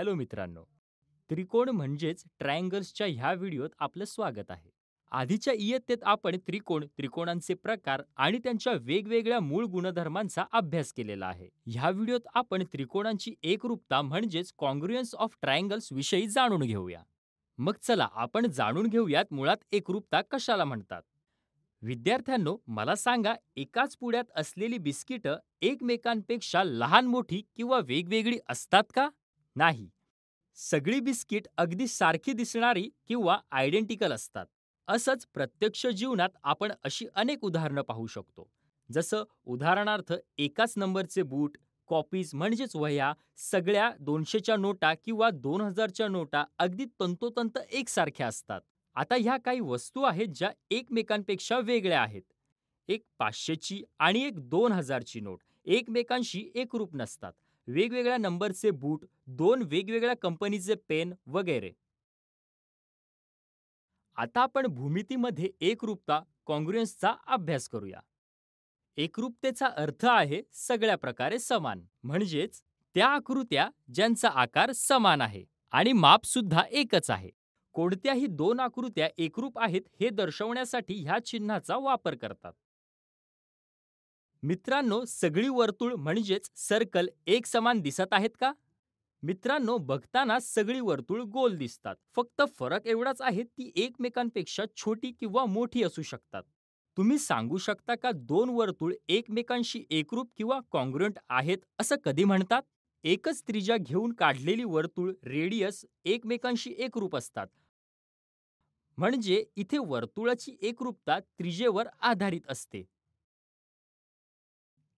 Hello मित्रांनो त्रिकोण म्हणजेच ट्रायंगल्सच्या ह्या व्हिडिओत आपलं स्वागत आहे आधीच्या इयत्तेत आपण त्रिकोण त्रिकोणांचे प्रकार आणि त्यांच्या वेगवेगळ्या मूळ गुणधर्मांचा अभ्यास केलेला आहे ह्या व्हिडिओत आपण त्रिकोणांची एकरूपता म्हणजेच कॉन्ग्रुएन्स ऑफ ट्रायंगल्स विषयी जाणून घेऊया मग चला आपण जाणून घेऊयात मुळात एकरूपता कशाला म्हणतात विद्यार्थ्यांनो मला सांगा एकाच पुड्यात असलेली बिस्किटं एकमेकांपेक्षा लहान मोठी किंवा वेगवेगळी असतात का नाही, सगळी बिस्किट अगदी सारखी दिसणारी किंवा आयडेंटिकल असतात. असंच प्रत्यक्ष जीवनात आपण अशी अनेक उदाहरणं पाहू शकतो, जसं उदाहरणार्थ एकाच नंबरचे बूट, कॉपीज म्हणजेच वह्या, सगळ्या दोनशेच्या नोटा किंवा दोन हजारच्या नोटा अगदी तंतोतंत एकसारख्या असतात. आता ह्या काही वस्तू आहेत ज्या एकमेकांपेक्षा वेगळ्या आहेत. एक पाचशेची आणि एक दोन हजारची नोट एकमेकांशी एकरूप नसतात वेगवेगळ्या नंबरचे बूट दोन वेगवेगळ्या कंपनीचे पेन वगैरे. आता आपण भूमितीमध्ये एकरूपता कॉन्ग्रुएन्सचा अभ्यास करूया. एकरूपतेचा अर्थ आहे सगळ्या प्रकारे समान म्हणजेच त्या आकृत्या ज्यांचा आकार समान आहे आणि मापसुद्धा एकच आहे. कोणत्याही दोन आकृत्या एकरूप आहेत हे दर्शवण्यासाठी ह्या चिन्हाचा वापर करतात. मित्रांनो सगळी वर्तुळ म्हणजेच सर्कल एक समान दिसत आहेत का मित्रांनो बघताना सगळी वर्तुळ गोल दिसतात फक्त फरक एवढाच आहे ती एकमेकांपेक्षा छोटी किंवा मोठी असू शकतात तुम्ही सांगू शकता का दोन वर्तुळ एकमेकांशी एकरूप किंवा कॉन्ग्रुएंट आहेत असं कधी म्हणतात एकच त्रिजा घेऊन काढलेली वर्तुळ रेडियस एकमेकांशी एकरूप असतात म्हणजे इथे वर्तुळाची एकरूपता त्रिजेवर आधारित असते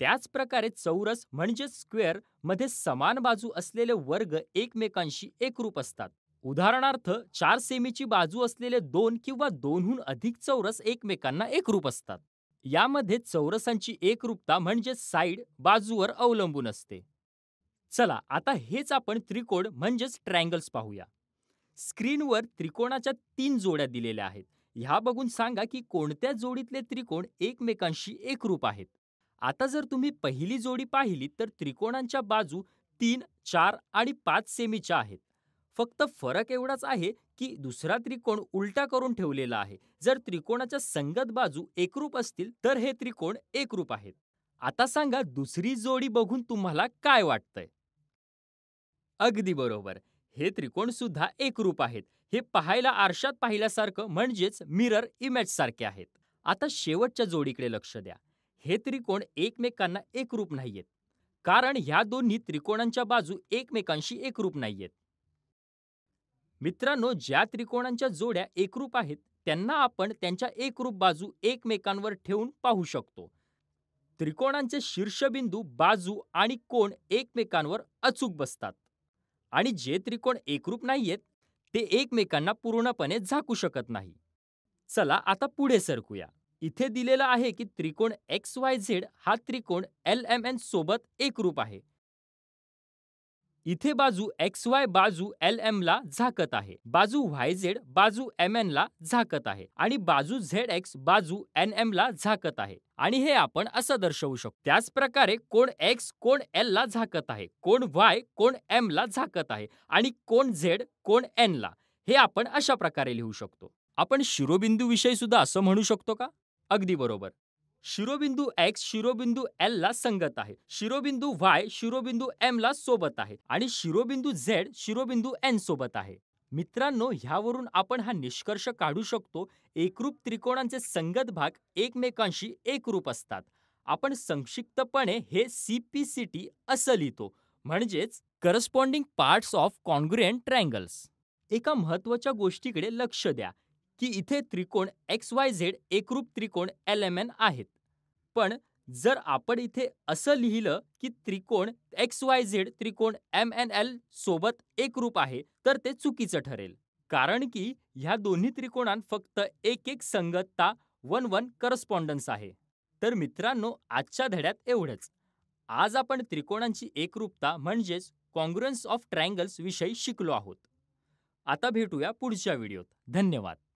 त्याच प्रकारे चौरस म्हणजेच स्क्वेअर मध्ये समान बाजू असलेले वर्ग एकमेकांशी एकरूप असतात उदाहरणार्थ चार सेमीची बाजू असलेले दोन किंवा दोनहून अधिक चौरस एकमेकांना एकरूप असतात यामध्ये चौरसांची एकरूपता म्हणजे साईड बाजूवर अवलंबून असते चला आता हेच आपण त्रिकोण म्हणजेच ट्रँगल्स पाहूया स्क्रीनवर त्रिकोणाच्या तीन जोड्या दिलेल्या आहेत ह्या बघून सांगा की कोणत्या जोडीतले त्रिकोण एकमेकांशी एकरूप आहेत आता जर तुम्ही पहिली जोडी पाहिली तर त्रिकोणांच्या बाजू तीन चार आणि पाच सेमीच्या आहेत फक्त फरक एवढाच आहे की दुसरा त्रिकोण उलटा करून ठेवलेला आहे जर त्रिकोणाच्या संगत बाजू एकरूप असतील तर हे त्रिकोण एकरूप आहेत आता सांगा दुसरी जोडी बघून तुम्हाला काय वाटतंय अगदी बरोबर हे त्रिकोण सुद्धा एकरूप आहेत हे पाहायला आरशात पाहिल्यासारखं म्हणजेच मिरर इमेज सारखे आहेत आता शेवटच्या जोडीकडे लक्ष द्या हे त्रिकोण एकमेकांना एकरूप नाहीयेत कारण ह्या दोन्ही त्रिकोणांच्या बाजू एकमेकांशी एकरूप नाहीयेत. मित्रांनो ज्या त्रिकोणांच्या जोड्या एकरूप आहेत त्यांना आपण त्यांच्या एकरूप बाजू एकमेकांवर ठेवून पाहू शकतो. त्रिकोणांचे शीर्षबिंदू, बाजू आणि कोण एकमेकांवर अचूक बसतात आणि जे त्रिकोण एकरूप नाहीयेत ते एकमेकांना पूर्णपणे झाकू शकत नाही. चला आता पुढे सरकूया. इथे दिलेलं आहे की त्रिकोण एक्स वाय झेड हा त्रिकोण एल एम एन सोबत रूप आहे इथे बाजू एक्स वाय बाजू एल एम ला झाकत आहे बाजू वाय झेड बाजू एम एन ला झाकत आहे आणि बाजू झेड एक्स बाजू एन एम ला झाकत आहे आणि हे आपण असं दर्शवू शकतो त्याचप्रकारे कोण एक्स कोण एल ला झाकत आहे कोण वाय कोण एम ला झाकत आहे आणि कोण झेड कोण एन ला हे आपण अशा प्रकारे लिहू शकतो आपण शिरोबिंदू विषयी सुद्धा असं म्हणू शकतो का अगदी बरोबर. शिरोबिंदू एक्स शिरोबिंदू एल ला संगत आहे, शिरोबिंदू वाय शिरोबिंदू एम ला सोबत आहे आणि शिरोबिंदू झेड शिरोबिंदू एन सोबत आहे. मित्रांनो ह्यावरून आपण हा निष्कर्ष काढू शकतो एकरूप त्रिकोणांचे संगत भाग एकमेकांशी एकरूप असतात. आपण संक्षिप्तपणे हे सीपीसीटी असं लिहितो म्हणजेच corresponding parts of congruent triangles एका महत्त्वाच्या गोष्टीकडे लक्ष द्या की इथे त्रिकोण एक्स वाय झेड एकरूप त्रिकोण एल एम एन आहेत पण जर आपण इथे असं लिहिलं की त्रिकोण एक्स वाय झेड त्रिकोण एम एन एल सोबत एकरूप आहे तर ते चुकीचं ठरेल कारण की ह्या दोन्ही त्रिकोणांत फक्त एक एक संगतता वन वन करस्पॉन्डन्स आहे तर मित्रांनो आजच्या धड्यात एवढंच आज आपण त्रिकोणांची एकरूपता म्हणजेच कॉन्ग्रुएन्स ऑफ ट्रायंगल्स विषयी शिकलो आहोत आता भेटूया पुढच्या व्हिडिओत धन्यवाद